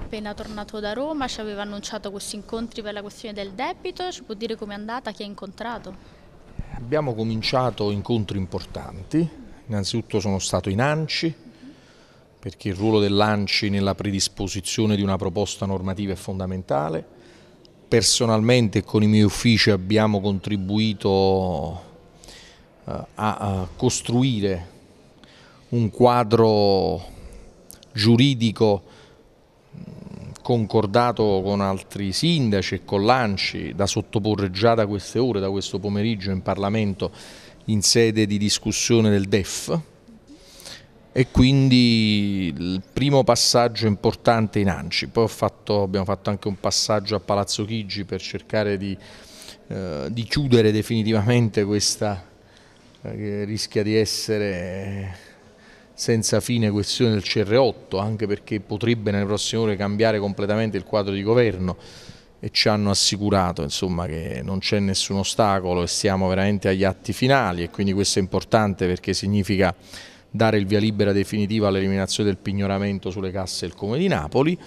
appena tornato da Roma, ci aveva annunciato questi incontri per la questione del debito, ci può dire com'è andata, chi ha incontrato? Abbiamo cominciato incontri importanti, innanzitutto sono stato in ANCI, perché il ruolo dell'ANCI nella predisposizione di una proposta normativa è fondamentale. Personalmente con i miei uffici abbiamo contribuito eh, a costruire un quadro giuridico concordato con altri sindaci e con l'ANCI da sottoporre già da queste ore, da questo pomeriggio in Parlamento in sede di discussione del DEF e quindi il primo passaggio importante in ANCI. Poi fatto, abbiamo fatto anche un passaggio a Palazzo Chigi per cercare di, eh, di chiudere definitivamente questa eh, che rischia di essere senza fine questione del CR8, anche perché potrebbe nelle prossime ore cambiare completamente il quadro di governo e ci hanno assicurato insomma, che non c'è nessun ostacolo e siamo veramente agli atti finali e quindi questo è importante perché significa dare il via libera definitiva all'eliminazione del pignoramento sulle casse del Comune di Napoli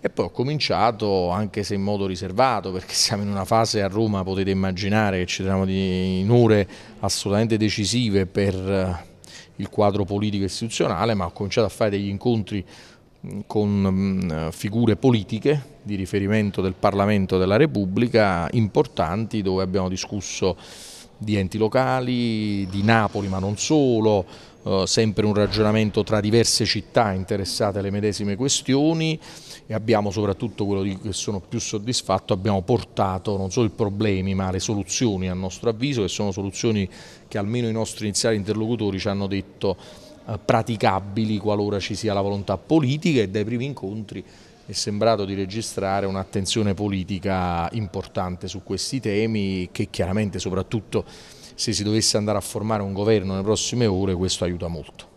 e poi ho cominciato anche se in modo riservato perché siamo in una fase a Roma potete immaginare che ci troviamo in ore assolutamente decisive per eh, il quadro politico istituzionale, ma ho cominciato a fare degli incontri con figure politiche di riferimento del Parlamento della Repubblica importanti dove abbiamo discusso di enti locali, di Napoli ma non solo, eh, sempre un ragionamento tra diverse città interessate alle medesime questioni e abbiamo soprattutto quello di cui sono più soddisfatto, abbiamo portato non solo i problemi ma le soluzioni a nostro avviso che sono soluzioni che almeno i nostri iniziali interlocutori ci hanno detto eh, praticabili qualora ci sia la volontà politica e dai primi incontri è sembrato di registrare un'attenzione politica importante su questi temi che chiaramente soprattutto se si dovesse andare a formare un governo nelle prossime ore questo aiuta molto.